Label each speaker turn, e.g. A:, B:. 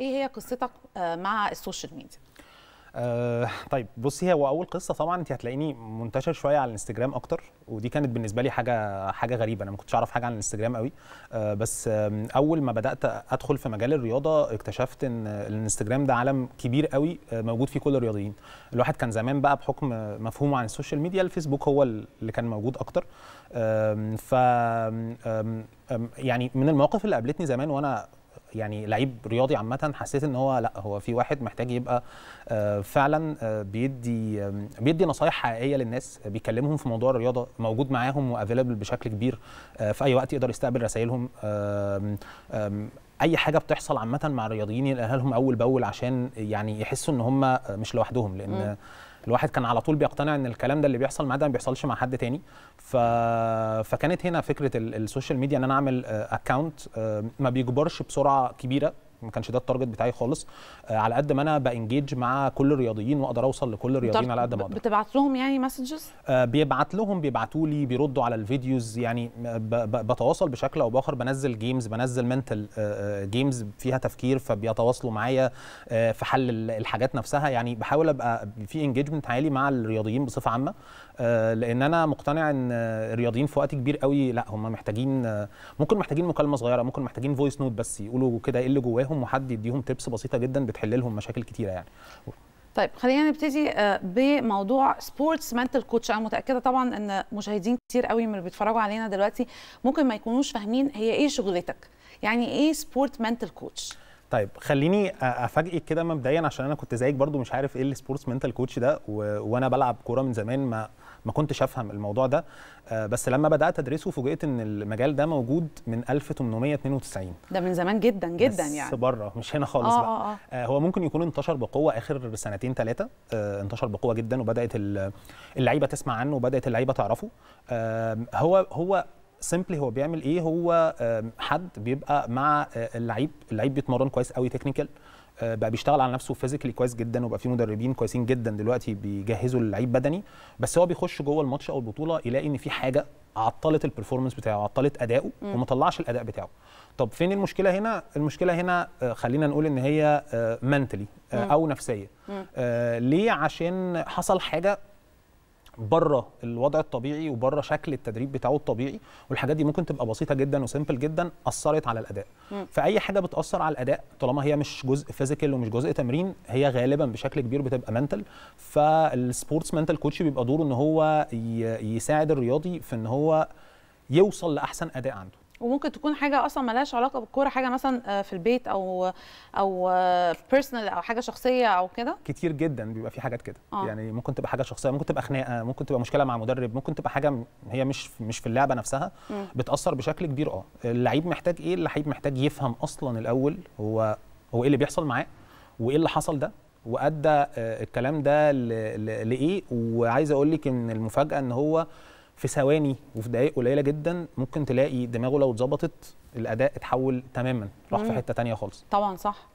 A: ايه هي قصتك آه، مع السوشيال ميديا
B: أه طيب بصي هو اول قصه طبعا انت هتلاقيني منتشر شويه على الانستجرام اكتر ودي كانت بالنسبه لي حاجه حاجه غريبه انا ما كنتش اعرف حاجه عن الانستجرام قوي أه بس اول ما بدات ادخل في مجال الرياضه اكتشفت ان الانستجرام ده عالم كبير قوي آه، موجود فيه كل الرياضيين الواحد كان زمان بقى بحكم مفهومه عن السوشيال ميديا الفيسبوك هو اللي كان موجود اكتر أه ف يعني من المواقف اللي قابلتني زمان وانا يعني لعيب رياضي عامه حسيت ان هو لا هو في واحد محتاج يبقى آه، فعلا آه، بيدي بيدي نصايح حقيقيه للناس آه، بيكلمهم في موضوع الرياضه موجود معاهم وافيلبل بشكل كبير في اي وقت يقدر يستقبل رسائلهم اي حاجه بتحصل عامه مع الرياضيين ينقلها لهم اول باول عشان يعني يحسوا ان هم مش لوحدهم لان م. الواحد كان على طول بيقتنع ان الكلام ده اللي بيحصل معاه ده ما بيحصلش مع حد تاني ف... فكانت هنا فكره السوشيال ميديا ان انا اعمل اكونت آه، آه، ما بيكبرش بسرعه كبيره ما كانش ده التارجت بتاعي خالص آه على قد ما انا بانجيج مع كل الرياضيين واقدر اوصل لكل الرياضيين على قد ما اقدر
A: بتبعت لهم يعني مسجز
B: آه بيبعت لهم بيبعتوا لي بيردوا على الفيديوز يعني بتواصل بشكل او باخر بنزل جيمز بنزل منتل آه جيمز آه، فيها تفكير فبيتواصلوا معايا آه في حل الحاجات نفسها يعني بحاول ابقى في انجيجمنت عالي مع الرياضيين بصفه عامه آه لان انا مقتنع ان الرياضيين في وقت كبير قوي لا هم محتاجين آه، ممكن محتاجين مكالمه صغيره ممكن محتاجين فويس نوت بس يقولوا كده ايه اللي جواهم معاهم وحد يديهم تبس بسيطه جدا بتحل لهم مشاكل كتيره يعني
A: طيب خلينا نبتدي آه، بموضوع سبورتس منتل كوتش انا متاكده طبعا ان مشاهدين كتير قوي من اللي بيتفرجوا علينا دلوقتي ممكن ما يكونوش فاهمين هي ايه شغلتك يعني ايه سبورت منتل كوتش
B: طيب خليني آه، افاجئك كده مبدئيا عشان انا كنت زيك برضو مش عارف ايه السبورتس منتل كوتش ده و... وانا بلعب كوره من زمان ما ما كنتش افهم الموضوع ده آه، بس لما بدات ادرسه فوجئت ان المجال ده موجود من 1892
A: ده من زمان جدا جدا بس يعني
B: بره مش هنا خالص آه بقى آه آه. آه، هو ممكن يكون انتشر بقوه اخر سنتين ثلاثه آه، انتشر بقوه جدا وبدات اللعيبه تسمع عنه وبدات اللعيبه تعرفه هو هو سيمبلي هو بيعمل ايه هو حد بيبقى مع اللعيب اللعيب بيتمرن كويس قوي تكنيكال آه، بقى بيشتغل على نفسه فيزيكلي كويس جدا وبقى في مدربين كويسين جدا دلوقتي بيجهزوا اللعيب بدني بس هو بيخش جوه الماتش او البطوله يلاقي ان في حاجه عطلت البرفورمانس بتاعه عطلت اداؤه وما طلعش الاداء بتاعه طب فين المشكله هنا المشكله هنا آه، خلينا نقول ان هي آه، منتلي او نفسيه ليه عشان حصل حاجه بره الوضع الطبيعي وبره شكل التدريب بتاعه الطبيعي والحاجات دي ممكن تبقى بسيطه جدا وسيمبل جدا اثرت على الاداء م. فاي حاجه بتاثر على الاداء طالما هي مش جزء فيزيكال ومش جزء تمرين هي غالبا بشكل كبير بتبقى منتل فالسبورتس منتل كوتش بيبقى دوره ان هو يساعد الرياضي في ان هو يوصل لاحسن اداء عنده
A: وممكن تكون حاجه اصلا ملهاش علاقه بالكوره حاجه مثلا آه، في البيت او او بيرسونال آه، او حاجه شخصيه او كده
B: كتير جدا بيبقى في حاجات كده آه. يعني ممكن تبقى حاجه شخصيه ممكن تبقى خناقه ممكن تبقى مشكله مع مدرب ممكن تبقى حاجه هي مش مش في اللعبه نفسها م. بتاثر بشكل كبير اه اللعيب محتاج ايه اللعيب محتاج يفهم اصلا الاول هو هو ايه اللي بيحصل معاه وايه اللي حصل ده وادى آه، الكلام ده لايه وعايز اقول لك ان المفاجاه ان هو في ثواني وفي دقائق قليله جدا ممكن تلاقي دماغه لو اتظبطت الاداء اتحول تماما راح في حته ثانيه خالص
A: طبعا صح